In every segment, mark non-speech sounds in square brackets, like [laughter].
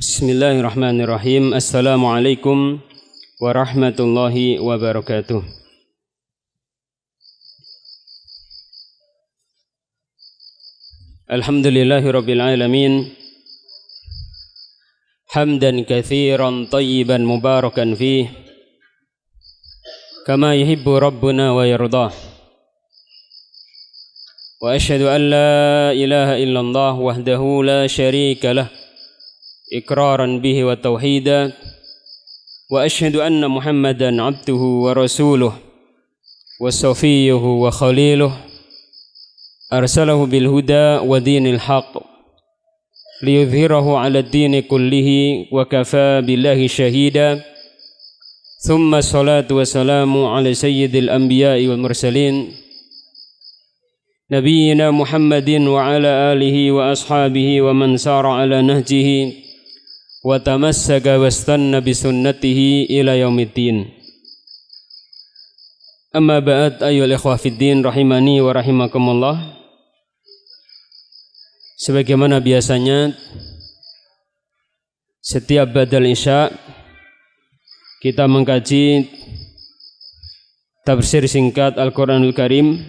بسم الله الرحمن الرحيم السلام عليكم ورحمة الله وبركاته الحمد لله رب العالمين حمدا كثيرا طيبا مباركا فيه كما يحب ربنا ويرضاه واشهد ان لا اله الا الله وحده لا شريك له إقرارا به وتوحيدا وأشهد أن محمدا عبده ورسوله وصفيه وخليله أرسله بالهدى ودين الحق ليظهره على الدين كله وكفى بالله شهيدا ثم الصلاة والسلام على سيد الأنبياء والمرسلين نبينا محمد وعلى آله وأصحابه ومن سار على نهجه wa tamassaka wastanna bi sunnatihi ila yaumiddin amma ba'd ayyul ikhwah fiddin rahimani wa rahimakumullah sebagaimana biasanya setiap badal isya kita mengkaji tafsir singkat Al-Qur'anul Karim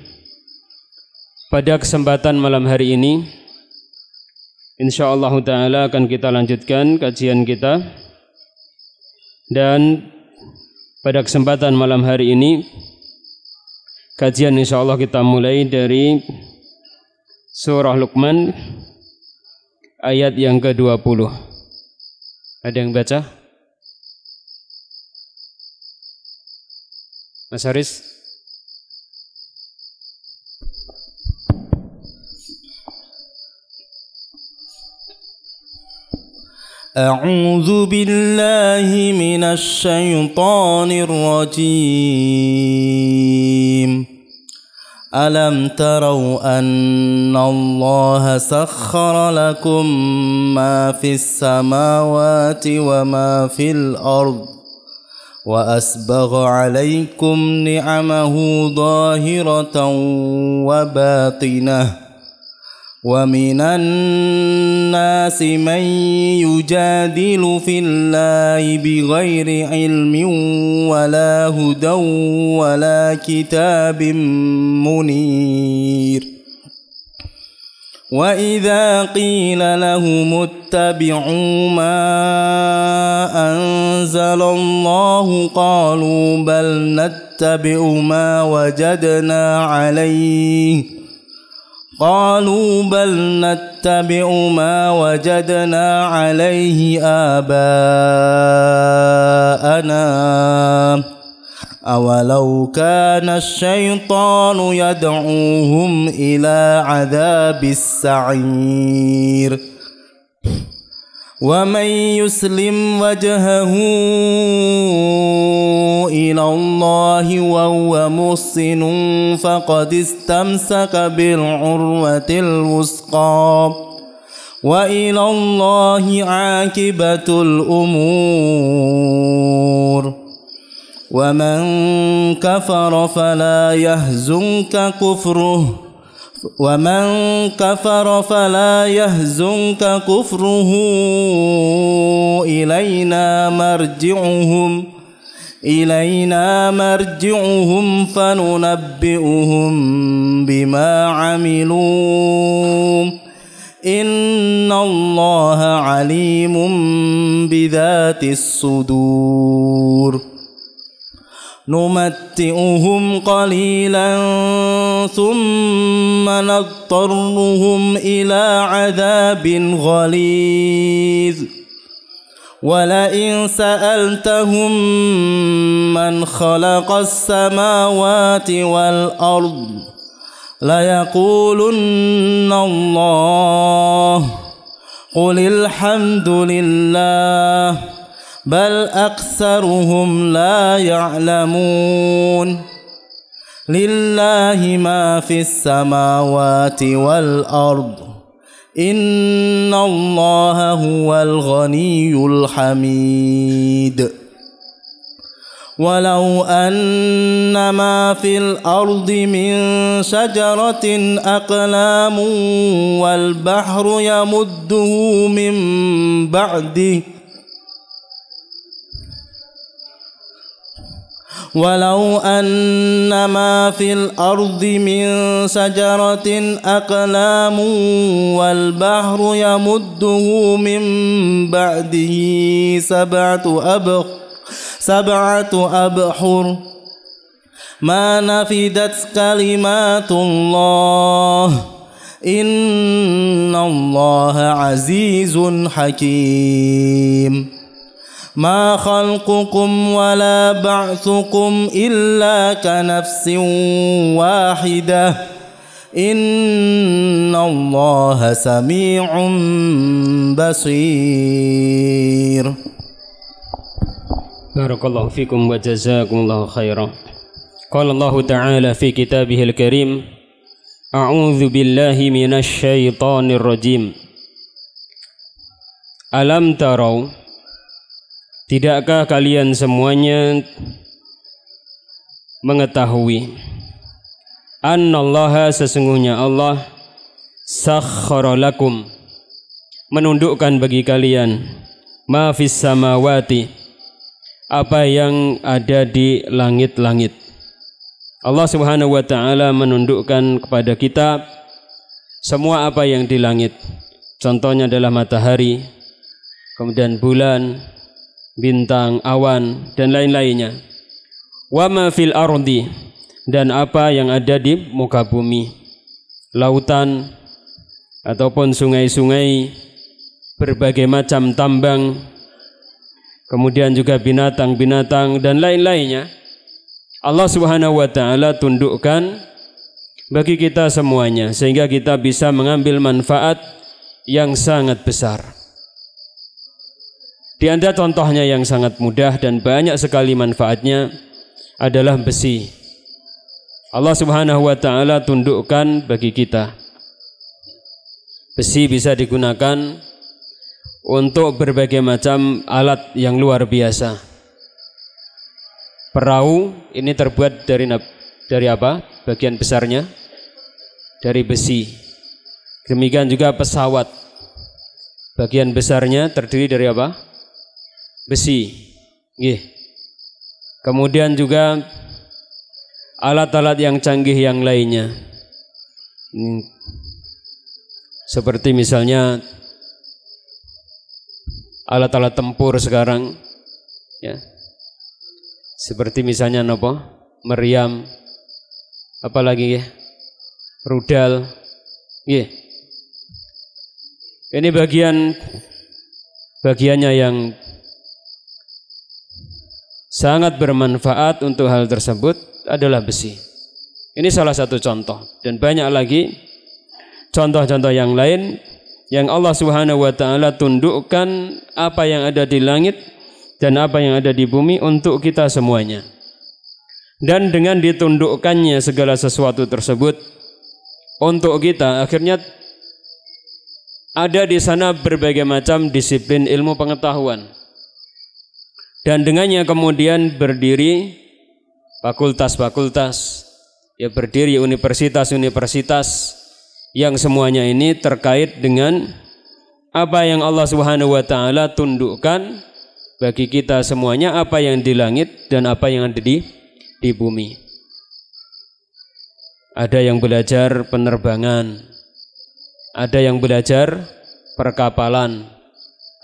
pada kesempatan malam hari ini Insyaallah taala akan kita lanjutkan kajian kita. Dan pada kesempatan malam hari ini kajian insyaallah kita mulai dari surah Luqman ayat yang ke-20. Ada yang baca? Mas Haris? أعوذ بالله من الشيطان الرجيم ألم تروا أن الله سخر لكم ما في السماوات وما في الأرض وأسبغ عليكم نعمه ظاهرة وباطنةً ومن الناس من يجادل في الله بغير علم ولا هدى ولا كتاب منير واذا قيل لهم اتبعوا ما انزل الله قالوا بل نتبع ما وجدنا عليه قالوا بل نتبع ما وجدنا عليه آباءنا أولو كان الشيطان يدعوهم إلى عذاب السعير ومن يسلم وجهه إلى الله وهو محسن فقد استمسك بالعروة الوثقى وإلى الله عاقبة الأمور ومن كفر فلا يهزنك كفره ومن كفر فلا يهزنك كفره إلينا مرجعهم إلينا مرجعهم فننبئهم بما عملوا إن الله عليم بذات الصدور نمتئهم قليلا ثم نضطرهم إلى عذاب غليظ ولئن سألتهم من خلق السماوات والأرض ليقولن الله قل الحمد لله بل أكثرهم لا يعلمون لله ما في السماوات والأرض إن الله هو الغني الحميد ولو أن ما في الأرض من شجرة أقلام والبحر يمده من بعده ولو أن ما في الأرض من شجرة أقلام والبحر يمده من بعده سبعة أبحر سبعة أبحر ما نفدت كلمات الله إن الله عزيز حكيم ما خلقكم ولا بعثكم إلا كنفس واحدة إن الله سميع بصير بارك الله فيكم وجزاكم الله خيرا قال الله تعالى في كتابه الكريم أعوذ بالله من الشيطان الرجيم ألم تروا Tidakkah kalian semuanya mengetahui annallaha sesungguhnya Allah sakhkhara lakum menundukkan bagi kalian ma fis samawati apa yang ada di langit-langit. Allah Subhanahu wa taala menundukkan kepada kita semua apa yang di langit. Contohnya adalah matahari, kemudian bulan, bintang, awan dan lain-lainnya. Wa ma fil ardi dan apa yang ada di muka bumi. Lautan ataupun sungai-sungai, berbagai macam tambang, kemudian juga binatang-binatang dan lain-lainnya. Allah Subhanahu wa taala tundukkan bagi kita semuanya sehingga kita bisa mengambil manfaat yang sangat besar. Di antara contohnya yang sangat mudah dan banyak sekali manfaatnya adalah besi. Allah Subhanahu wa taala tundukkan bagi kita. Besi bisa digunakan untuk berbagai macam alat yang luar biasa. Perahu ini terbuat dari dari apa? Bagian besarnya dari besi. Demikian juga pesawat. Bagian besarnya terdiri dari apa? besi. gih. Kemudian juga alat-alat yang canggih yang lainnya. Hmm. Seperti misalnya alat-alat tempur sekarang ya. Seperti misalnya nopo? Meriam apalagi ya? Rudal. Ya. Ini bagian bagiannya yang sangat bermanfaat untuk hal tersebut adalah besi. Ini salah satu contoh dan banyak lagi contoh-contoh yang lain yang Allah Subhanahu wa taala tundukkan apa yang ada di langit dan apa yang ada di bumi untuk kita semuanya. Dan dengan ditundukkannya segala sesuatu tersebut untuk kita akhirnya ada di sana berbagai macam disiplin ilmu pengetahuan dan dengannya kemudian berdiri fakultas-fakultas ya berdiri universitas-universitas yang semuanya ini terkait dengan apa yang Allah Subhanahu wa taala tundukkan bagi kita semuanya apa yang di langit dan apa yang ada di di bumi. Ada yang belajar penerbangan, ada yang belajar perkapalan,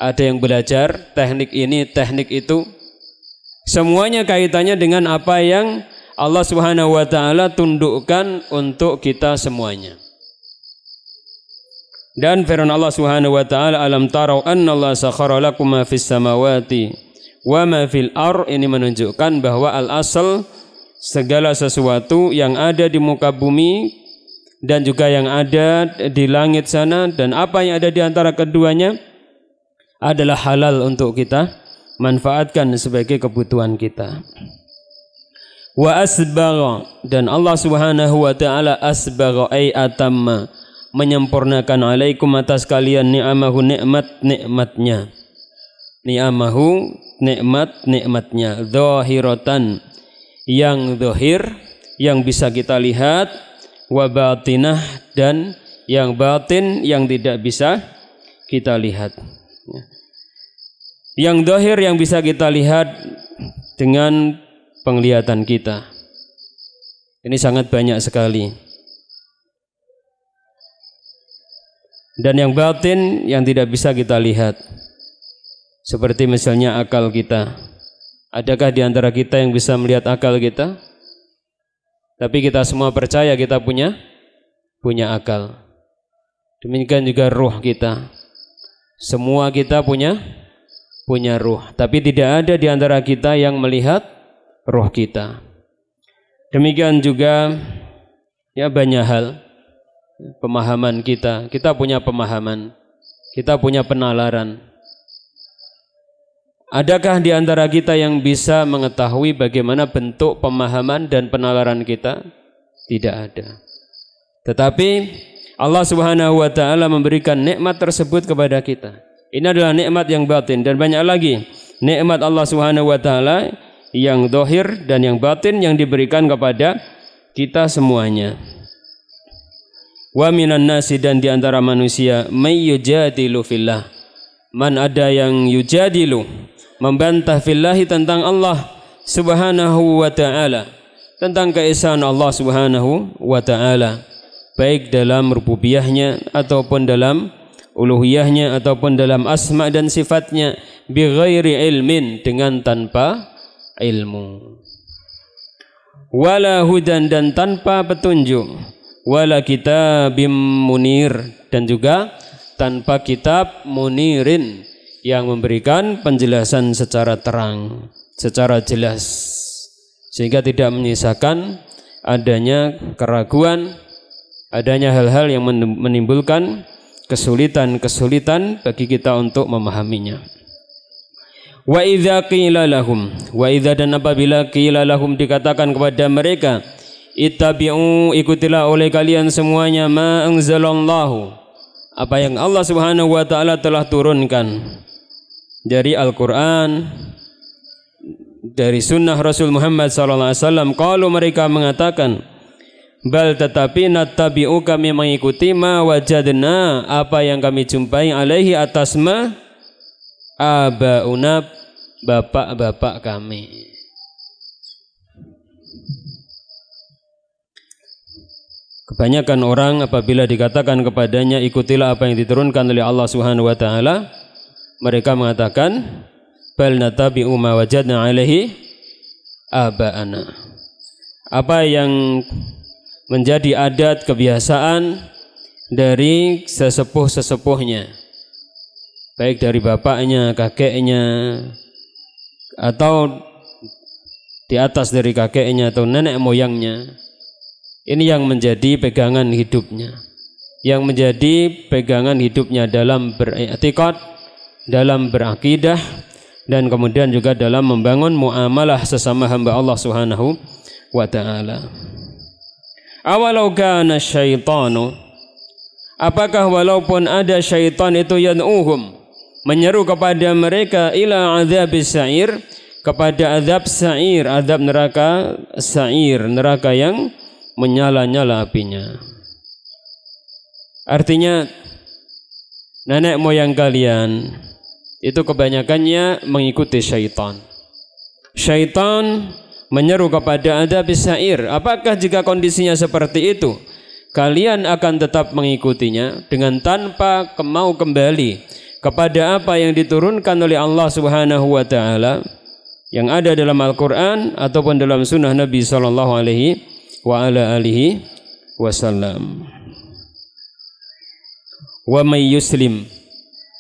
ada yang belajar teknik ini, teknik itu. Semuanya kaitannya dengan apa yang Allah Subhanahu wa taala tundukkan untuk kita semuanya. Dan firman Allah Subhanahu wa taala alam tarau annallaha sakhara lakum ma fis samawati wa ma fil ar ini menunjukkan bahwa al asal segala sesuatu yang ada di muka bumi dan juga yang ada di langit sana dan apa yang ada di antara keduanya adalah halal untuk kita manfaatkan sebagai kebutuhan kita. Wa asbara dan Allah Subhanahu wa taala asbara ay atamma menyempurnakan alaikum atas kalian ni'amahu nikmat nikmatnya. Ni'amahu nikmat nikmatnya zahiratan yang zahir yang bisa kita lihat wa batinah dan yang batin yang tidak bisa kita lihat. Ya yang dohir yang bisa kita lihat dengan penglihatan kita. Ini sangat banyak sekali. Dan yang batin yang tidak bisa kita lihat. Seperti misalnya akal kita. Adakah di antara kita yang bisa melihat akal kita? Tapi kita semua percaya kita punya punya akal. Demikian juga ruh kita. Semua kita punya punya ruh, tapi tidak ada di antara kita yang melihat ruh kita. Demikian juga ya banyak hal pemahaman kita. Kita punya pemahaman, kita punya penalaran. Adakah di antara kita yang bisa mengetahui bagaimana bentuk pemahaman dan penalaran kita? Tidak ada. Tetapi Allah Subhanahu wa taala memberikan nikmat tersebut kepada kita. Ini adalah nikmat yang batin dan banyak lagi nikmat Allah Subhanahu wa taala yang dohir dan yang batin yang diberikan kepada kita semuanya. Wa minan nasi dan di antara manusia may yujadilu fillah. Man ada yang yujadilu membantah fillahi tentang Allah Subhanahu wa taala, tentang keesaan Allah Subhanahu wa taala, baik dalam rububiyahnya ataupun dalam uluhiyahnya ataupun dalam asma dan sifatnya bi ghairi ilmin dengan tanpa ilmu wala hudan dan tanpa petunjuk wala kitabim munir dan juga tanpa kitab munirin yang memberikan penjelasan secara terang secara jelas sehingga tidak menyisakan adanya keraguan adanya hal-hal yang menimbulkan kesulitan-kesulitan bagi kita untuk memahaminya. Wa idza qila lahum wa idza dan apabila qila lahum dikatakan kepada mereka ittabi'u ikutilah oleh kalian semuanya ma anzalallahu apa yang Allah Subhanahu wa taala telah turunkan dari Al-Qur'an dari sunnah Rasul Muhammad sallallahu alaihi wasallam kalau mereka mengatakan Bal tetapi natabiu kami mengikuti ma wajadna apa yang kami jumpai alaihi atas ma abauna bapak-bapak kami. Kebanyakan orang apabila dikatakan kepadanya ikutilah apa yang diturunkan oleh Allah Subhanahu wa taala, mereka mengatakan bal natabiu ma wajadna alaihi abaana. Apa yang menjadi adat kebiasaan dari sesepuh-sesepuhnya baik dari bapaknya, kakeknya atau di atas dari kakeknya atau nenek moyangnya ini yang menjadi pegangan hidupnya yang menjadi pegangan hidupnya dalam beriktikad dalam berakidah dan kemudian juga dalam membangun muamalah sesama hamba Allah Subhanahu wa taala. Awalau kana syaitanu Apakah walaupun ada syaitan itu yan'uhum menyeru kepada mereka ila azab sa'ir kepada azab sa'ir azab neraka sa'ir neraka yang menyala-nyala apinya artinya nenek moyang kalian itu kebanyakannya mengikuti syaitan syaitan menyeru kepada adab syair. Apakah jika kondisinya seperti itu, kalian akan tetap mengikutinya dengan tanpa kemau kembali kepada apa yang diturunkan oleh Allah Subhanahu wa taala yang ada dalam Al-Qur'an ataupun dalam sunnah Nabi sallallahu alaihi wa ala alihi wasallam. Wa may yuslim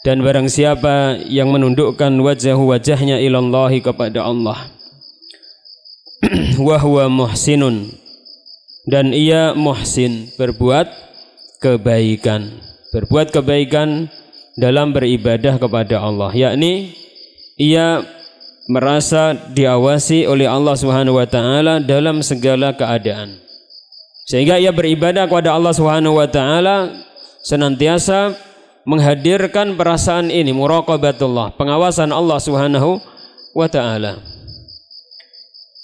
dan barang siapa yang menundukkan wajah wajahnya ilallahi kepada Allah wahwa muhsinun dan ia muhsin berbuat kebaikan berbuat kebaikan dalam beribadah kepada Allah yakni ia merasa diawasi oleh Allah Subhanahu wa taala dalam segala keadaan sehingga ia beribadah kepada Allah Subhanahu wa taala senantiasa menghadirkan perasaan ini muraqabatullah pengawasan Allah Subhanahu wa taala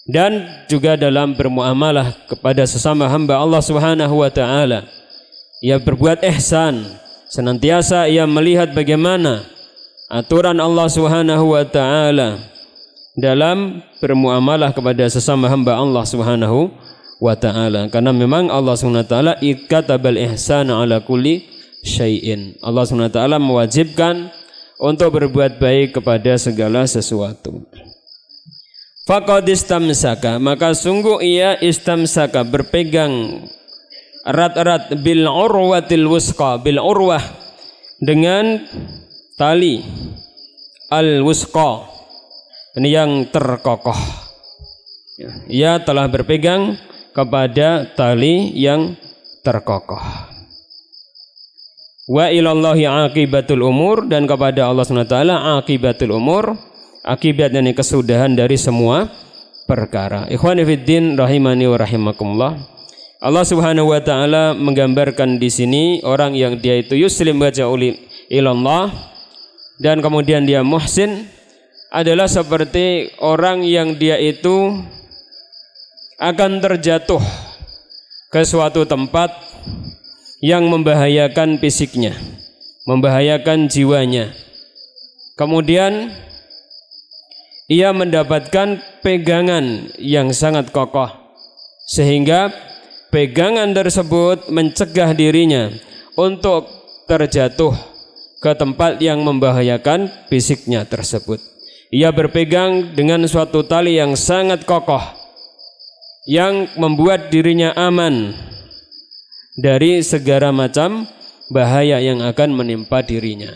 dan juga dalam bermuamalah kepada sesama hamba Allah Subhanahu wa taala. Ia berbuat ihsan, senantiasa ia melihat bagaimana aturan Allah Subhanahu wa taala dalam bermuamalah kepada sesama hamba Allah Subhanahu wa taala. Karena memang Allah Subhanahu wa taala ikkatabal ihsan ala kulli syai'in. Allah Subhanahu wa taala mewajibkan untuk berbuat baik kepada segala sesuatu. Faqad istamsaka maka sungguh ia istamsaka berpegang erat-erat bil urwatil wusqa bil urwah dengan tali al wusqa ini yang terkokoh ia telah berpegang kepada tali yang terkokoh wa ilallahi akibatul umur dan kepada Allah SWT akibatul umur akibat dan kesudahan dari semua perkara. Ikhwan fiddin rahimani wa rahimakumullah. Allah Subhanahu wa taala menggambarkan di sini orang yang dia itu yuslim baca uli ilallah dan kemudian dia muhsin adalah seperti orang yang dia itu akan terjatuh ke suatu tempat yang membahayakan fisiknya, membahayakan jiwanya. Kemudian ia mendapatkan pegangan yang sangat kokoh sehingga pegangan tersebut mencegah dirinya untuk terjatuh ke tempat yang membahayakan fisiknya tersebut. Ia berpegang dengan suatu tali yang sangat kokoh yang membuat dirinya aman dari segala macam bahaya yang akan menimpa dirinya.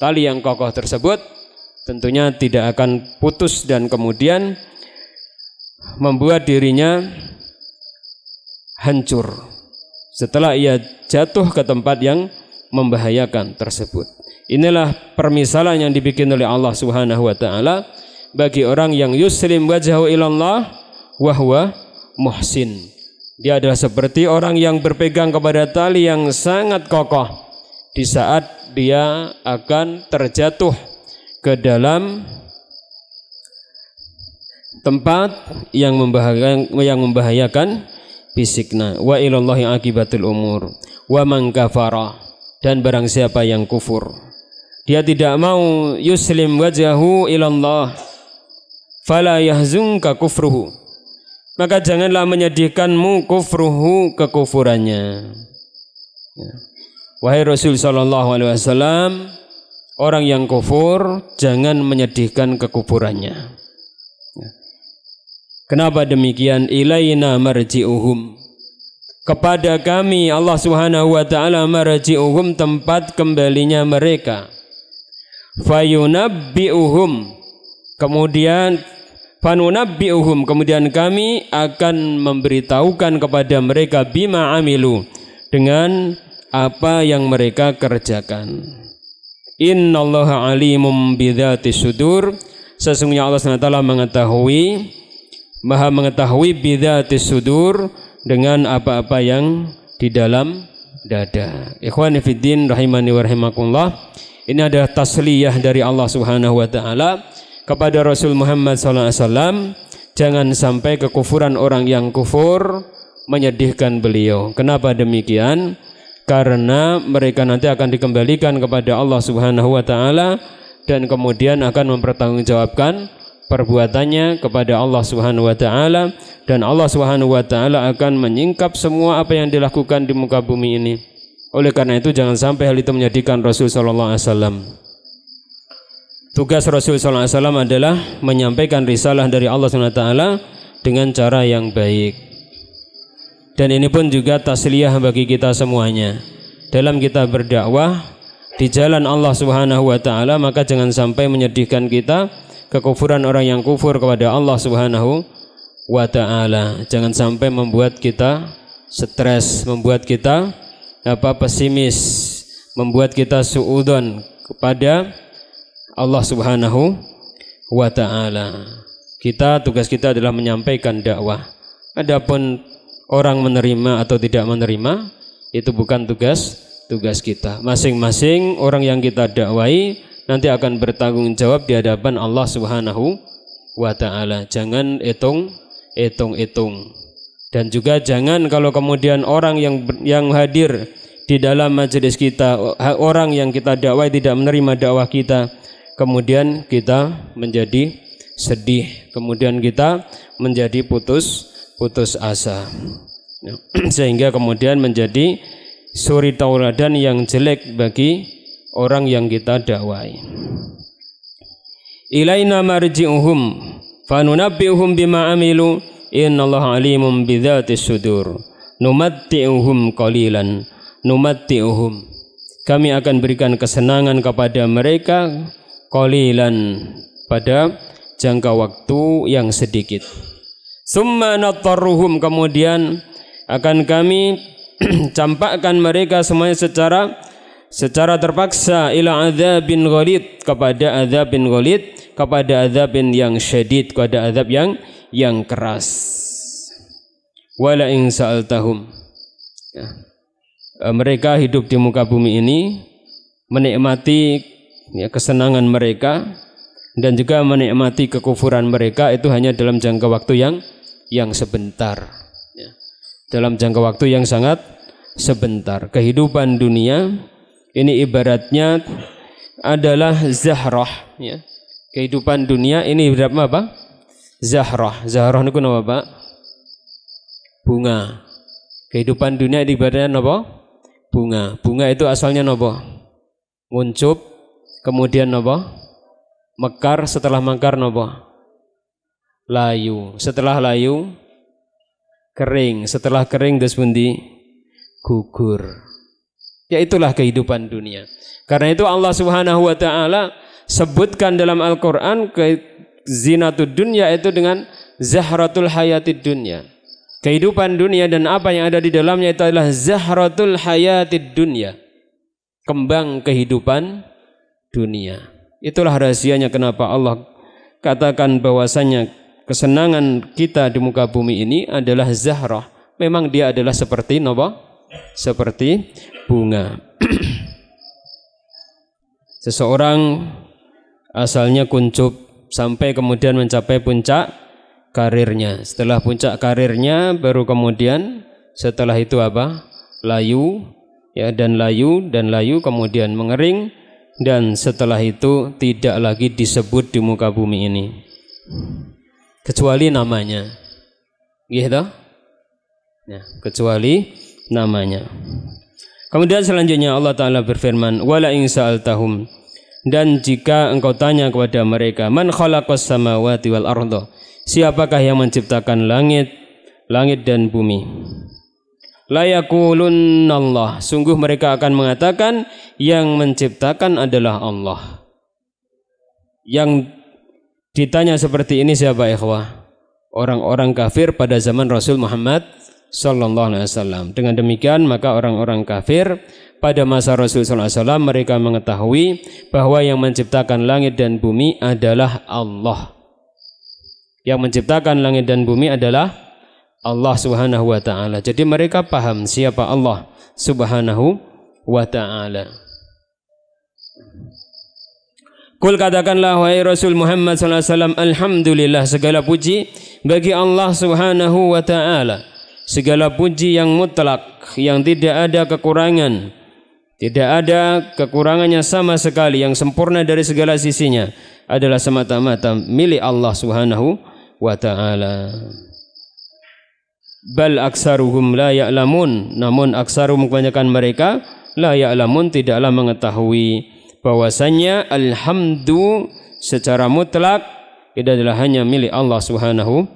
Tali yang kokoh tersebut tentunya tidak akan putus dan kemudian membuat dirinya hancur setelah ia jatuh ke tempat yang membahayakan tersebut. Inilah permisalan yang dibikin oleh Allah Subhanahu wa taala bagi orang yang yuslim wajhahu ilallah wa huwa muhsin. Dia adalah seperti orang yang berpegang kepada tali yang sangat kokoh di saat dia akan terjatuh ke dalam tempat yang membahayakan yang membahayakan fisikna wa ilallahi akibatul umur wa man kafara dan barang siapa yang kufur dia tidak mau yuslim wajahu ilallah fala yahzunka kufruhu maka janganlah menyedihkanmu kufruhu kekufurannya ya. wahai Rasul sallallahu alaihi wasallam orang yang kufur jangan menyedihkan kekuburannya. Ya. Kenapa demikian? Ilaina marji'uhum. Kepada kami Allah Subhanahu wa taala marji'uhum tempat kembalinya mereka. Fayunabbi'uhum. Kemudian fanunabbi'uhum, kemudian kami akan memberitahukan kepada mereka bima amilu dengan apa yang mereka kerjakan. Innallaha alimum Bidhati sudur. Sesungguhnya Allah SWT mengetahui Maha mengetahui bidhati sudur dengan apa-apa yang di dalam dada. Ikhwan fiddin rahimani wa rahimakumullah. Ini adalah tasliyah dari Allah Subhanahu wa taala kepada Rasul Muhammad SAW jangan sampai kekufuran orang yang kufur menyedihkan beliau. Kenapa demikian? karena mereka nanti akan dikembalikan kepada Allah Subhanahu wa taala dan kemudian akan mempertanggungjawabkan perbuatannya kepada Allah Subhanahu wa taala dan Allah Subhanahu wa taala akan menyingkap semua apa yang dilakukan di muka bumi ini. Oleh karena itu jangan sampai hal itu menjadikan Rasul sallallahu alaihi wasallam Tugas Rasul sallallahu alaihi wasallam adalah menyampaikan risalah dari Allah Subhanahu wa taala dengan cara yang baik dan ini pun juga tasliyah bagi kita semuanya dalam kita berdakwah di jalan Allah Subhanahu wa taala maka jangan sampai menyedihkan kita kekufuran orang yang kufur kepada Allah Subhanahu wa taala jangan sampai membuat kita stres membuat kita apa pesimis membuat kita suudon kepada Allah Subhanahu wa taala kita tugas kita adalah menyampaikan dakwah adapun orang menerima atau tidak menerima itu bukan tugas tugas kita. Masing-masing orang yang kita dakwai nanti akan bertanggung jawab di hadapan Allah Subhanahu wa taala. Jangan hitung hitung-hitung. Dan juga jangan kalau kemudian orang yang yang hadir di dalam majelis kita, orang yang kita dakwai tidak menerima dakwah kita, kemudian kita menjadi sedih, kemudian kita menjadi putus putus asa. Ya. [clears throat] Sehingga kemudian menjadi suri tauladan yang jelek bagi orang yang kita dakwai. Ilaina marji'uhum fanunabbi'uhum bima amilu innallaha alimun bidzati sudur numatti'uhum qalilan numatti'uhum kami akan berikan kesenangan kepada mereka qalilan pada jangka waktu yang sedikit Summa natarruhum kemudian akan kami [clears throat] campakkan mereka semuanya secara secara terpaksa ila azabin ghalid kepada azabin ghalid kepada azabin yang syadid kepada azab yang yang keras wala in sa'altahum ya. Eh, mereka hidup di muka bumi ini menikmati ya, kesenangan mereka dan juga menikmati kekufuran mereka itu hanya dalam jangka waktu yang yang sebentar. Ya. Dalam jangka waktu yang sangat sebentar. Kehidupan dunia ini ibaratnya adalah zahrah. Ya. Kehidupan dunia ini ibaratnya apa? Zahrah. Zahrah itu apa Pak? Bunga. Kehidupan dunia ini ibaratnya apa? Bunga. Bunga itu asalnya apa? muncup Kemudian apa? Mekar setelah mekar apa? layu. Setelah layu kering, setelah kering desbundi, gugur. Ya itulah kehidupan dunia. Karena itu Allah Subhanahu wa taala sebutkan dalam Al-Qur'an ke zinatud dunia itu dengan zahratul hayatid dunia Kehidupan dunia dan apa yang ada di dalamnya itu adalah zahratul hayatid dunia Kembang kehidupan dunia. Itulah rahasianya kenapa Allah katakan bahwasanya kesenangan kita di muka bumi ini adalah Zahrah. Memang dia adalah seperti nopo? Seperti bunga. [clears throat] Seseorang asalnya kuncup sampai kemudian mencapai puncak karirnya. Setelah puncak karirnya baru kemudian setelah itu apa? Layu ya dan layu dan layu kemudian mengering dan setelah itu tidak lagi disebut di muka bumi ini kecuali namanya. Gitu? ya kecuali namanya. Kemudian selanjutnya Allah Ta'ala berfirman, Wala insa'al Dan jika engkau tanya kepada mereka, Man khalaqas samawati wal ardo. Siapakah yang menciptakan langit, langit dan bumi? Layakulun Allah. Sungguh mereka akan mengatakan, yang menciptakan adalah Allah. Yang Ditanya seperti ini siapa ikhwah? Orang-orang kafir pada zaman Rasul Muhammad sallallahu alaihi wasallam. Dengan demikian maka orang-orang kafir pada masa Rasul sallallahu alaihi wasallam mereka mengetahui bahwa yang menciptakan langit dan bumi adalah Allah. Yang menciptakan langit dan bumi adalah Allah Subhanahu wa taala. Jadi mereka paham siapa Allah Subhanahu wa taala. Kul katakanlah wahai Rasul Muhammad sallallahu alaihi wasallam alhamdulillah segala puji bagi Allah Subhanahu wa taala segala puji yang mutlak yang tidak ada kekurangan tidak ada kekurangannya sama sekali yang sempurna dari segala sisinya adalah semata-mata milik Allah Subhanahu wa taala bal aksaruhum la ya'lamun namun aksarum kebanyakan mereka la ya'lamun tidaklah mengetahui bahwasanya alhamdu secara mutlak itu adalah hanya milik Allah Subhanahu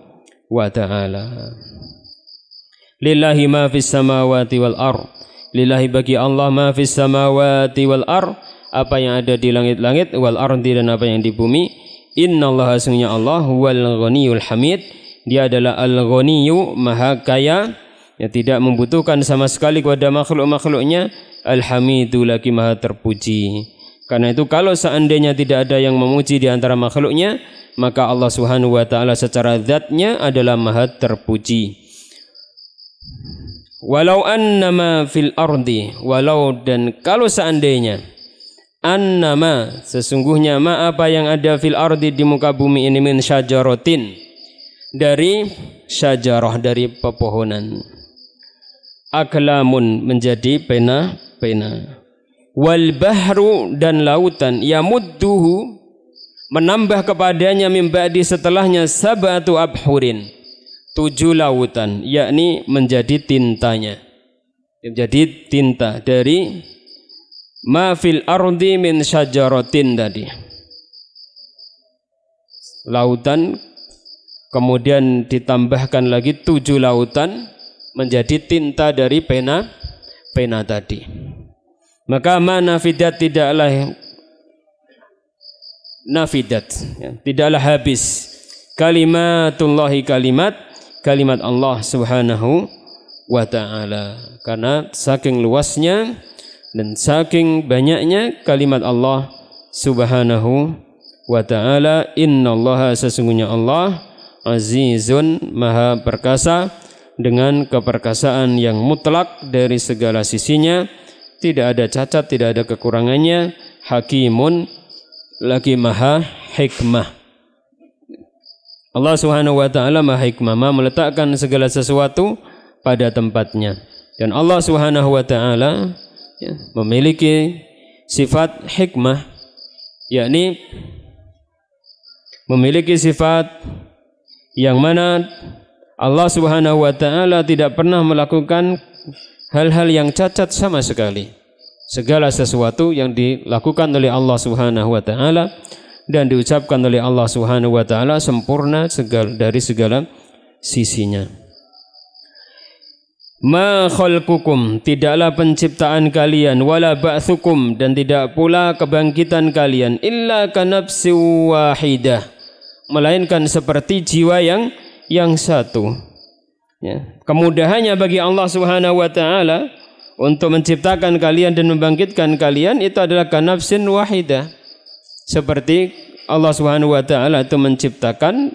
wa taala. Lillahi ma fis samawati wal ard. Lillahi bagi Allah ma fis samawati wal ard, apa yang ada di langit-langit wal ardi dan apa yang di bumi. Innallaha sungguhnya Allah wal ghaniyul hamid. Dia adalah al-ghaniyu maha kaya yang tidak membutuhkan sama sekali kepada makhluk-makhluknya. Alhamidu lagi maha terpuji. Karena itu kalau seandainya tidak ada yang memuji di antara makhluknya, maka Allah Subhanahu wa taala secara zatnya adalah maha terpuji. Walau annama fil ardi, walau dan kalau seandainya annama sesungguhnya ma apa yang ada fil ardi di muka bumi ini min syajaratin dari syajarah dari pepohonan. Aklamun menjadi pena-pena wal bahru dan lautan yamudduhu menambah kepadanya mimba di setelahnya sabatu abhurin tujuh lautan yakni menjadi tintanya menjadi tinta dari ma fil ardi min syajaratin tadi lautan kemudian ditambahkan lagi tujuh lautan menjadi tinta dari pena pena tadi maka manafidat tidaklah nafidat, ya, tidaklah habis. Kalimatullahi kalimat, kalimat Allah subhanahu wa ta'ala. Karena saking luasnya dan saking banyaknya kalimat Allah subhanahu wa ta'ala. Inna Allah sesungguhnya Allah azizun maha perkasa dengan keperkasaan yang mutlak dari segala sisinya tidak ada cacat, tidak ada kekurangannya, hakimun lagi maha hikmah. Allah Subhanahu wa taala maha hikmah, maha meletakkan segala sesuatu pada tempatnya. Dan Allah Subhanahu wa taala ya, memiliki sifat hikmah yakni memiliki sifat yang mana Allah Subhanahu wa taala tidak pernah melakukan hal-hal yang cacat sama sekali. Segala sesuatu yang dilakukan oleh Allah Subhanahu wa taala dan diucapkan oleh Allah Subhanahu wa taala sempurna segala, dari segala sisinya. Ma khalqukum tidaklah penciptaan kalian wala ba'thukum dan tidak pula kebangkitan kalian illa kanafsi wahidah melainkan seperti jiwa yang yang satu ya, kemudahannya bagi Allah Subhanahu wa taala untuk menciptakan kalian dan membangkitkan kalian itu adalah kanafsin wahidah. Seperti Allah Subhanahu wa taala itu menciptakan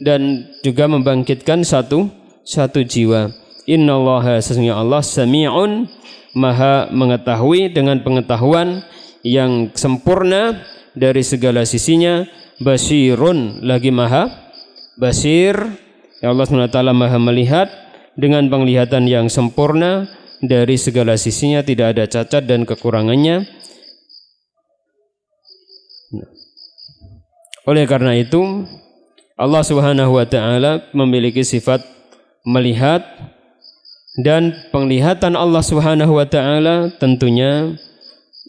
dan juga membangkitkan satu satu jiwa. Innallaha sesungguhnya Allah sami'un maha mengetahui dengan pengetahuan yang sempurna dari segala sisinya basirun lagi maha basir Ya Allah SWT maha melihat dengan penglihatan yang sempurna dari segala sisinya tidak ada cacat dan kekurangannya. Oleh karena itu, Allah Subhanahu wa taala memiliki sifat melihat dan penglihatan Allah Subhanahu wa taala tentunya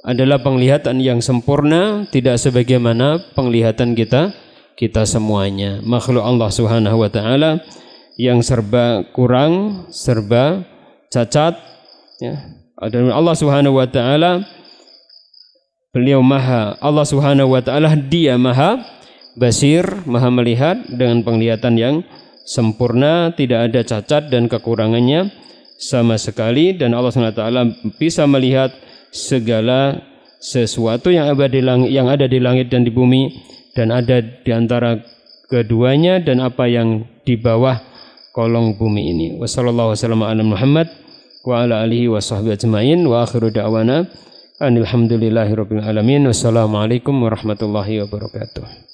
adalah penglihatan yang sempurna, tidak sebagaimana penglihatan kita kita semuanya. Makhluk Allah Subhanahu wa taala yang serba kurang, serba cacat ya. Dan Allah Subhanahu wa taala beliau Maha. Allah Subhanahu wa taala Dia Maha Basir, Maha melihat dengan penglihatan yang sempurna, tidak ada cacat dan kekurangannya sama sekali dan Allah Subhanahu wa taala bisa melihat segala sesuatu yang ada di langit dan di bumi dan ada di antara keduanya dan apa yang di bawah kolong bumi ini. Wassalamualaikum warahmatullahi wabarakatuh. Wassalamualaikum warahmatullahi wabarakatuh.